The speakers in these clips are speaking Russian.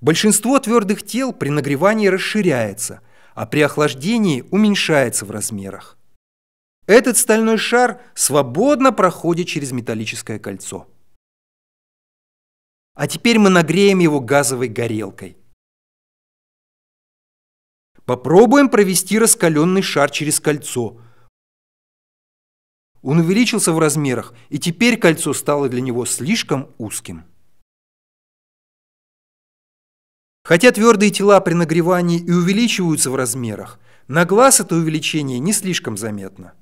Большинство твердых тел при нагревании расширяется, а при охлаждении уменьшается в размерах. Этот стальной шар свободно проходит через металлическое кольцо. А теперь мы нагреем его газовой горелкой. Попробуем провести раскаленный шар через кольцо. Он увеличился в размерах, и теперь кольцо стало для него слишком узким. Хотя твердые тела при нагревании и увеличиваются в размерах, на глаз это увеличение не слишком заметно.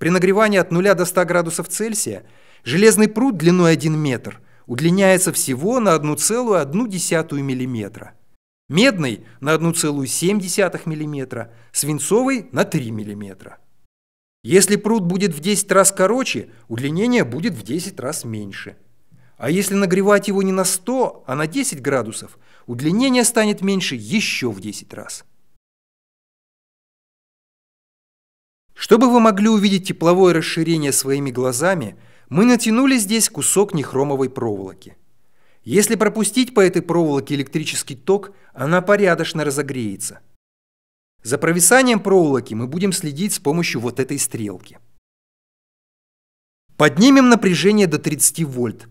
При нагревании от 0 до 100 градусов Цельсия железный пруд длиной 1 метр удлиняется всего на 1,1 мм, медный – на 1,7 мм, свинцовый – на 3 мм. Если пруд будет в 10 раз короче, удлинение будет в 10 раз меньше – а если нагревать его не на 100, а на 10 градусов, удлинение станет меньше еще в 10 раз. Чтобы вы могли увидеть тепловое расширение своими глазами, мы натянули здесь кусок нехромовой проволоки. Если пропустить по этой проволоке электрический ток, она порядочно разогреется. За провисанием проволоки мы будем следить с помощью вот этой стрелки. Поднимем напряжение до 30 вольт,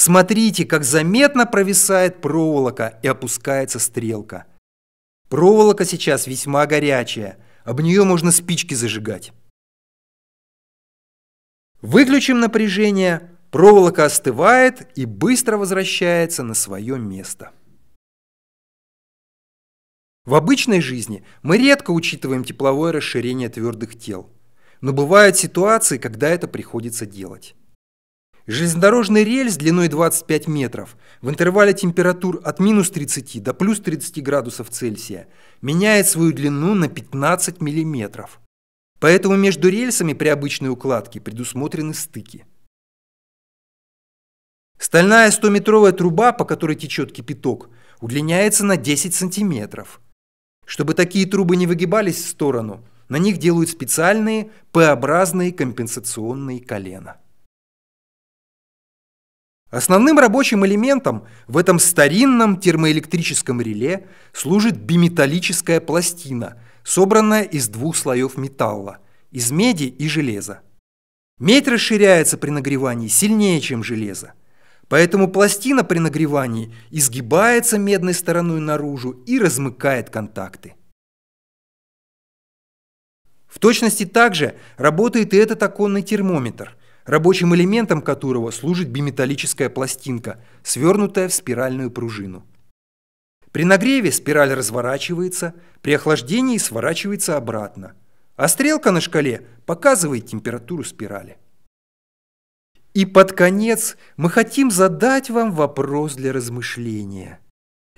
Смотрите, как заметно провисает проволока и опускается стрелка. Проволока сейчас весьма горячая, об нее можно спички зажигать. Выключим напряжение, проволока остывает и быстро возвращается на свое место. В обычной жизни мы редко учитываем тепловое расширение твердых тел, но бывают ситуации, когда это приходится делать. Железнодорожный рельс длиной 25 метров в интервале температур от минус 30 до плюс 30 градусов Цельсия меняет свою длину на 15 миллиметров. Поэтому между рельсами при обычной укладке предусмотрены стыки. Стальная 100-метровая труба, по которой течет кипяток, удлиняется на 10 сантиметров. Чтобы такие трубы не выгибались в сторону, на них делают специальные П-образные компенсационные колена. Основным рабочим элементом в этом старинном термоэлектрическом реле служит биметаллическая пластина, собранная из двух слоев металла – из меди и железа. Медь расширяется при нагревании сильнее, чем железо. Поэтому пластина при нагревании изгибается медной стороной наружу и размыкает контакты. В точности также работает и этот оконный термометр рабочим элементом которого служит биметаллическая пластинка, свернутая в спиральную пружину. При нагреве спираль разворачивается, при охлаждении сворачивается обратно, а стрелка на шкале показывает температуру спирали. И под конец мы хотим задать вам вопрос для размышления.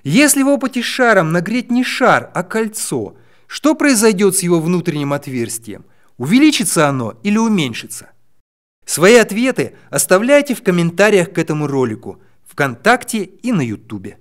Если в опыте шаром нагреть не шар, а кольцо, что произойдет с его внутренним отверстием? Увеличится оно или уменьшится? Свои ответы оставляйте в комментариях к этому ролику, ВКонтакте и на Ютубе.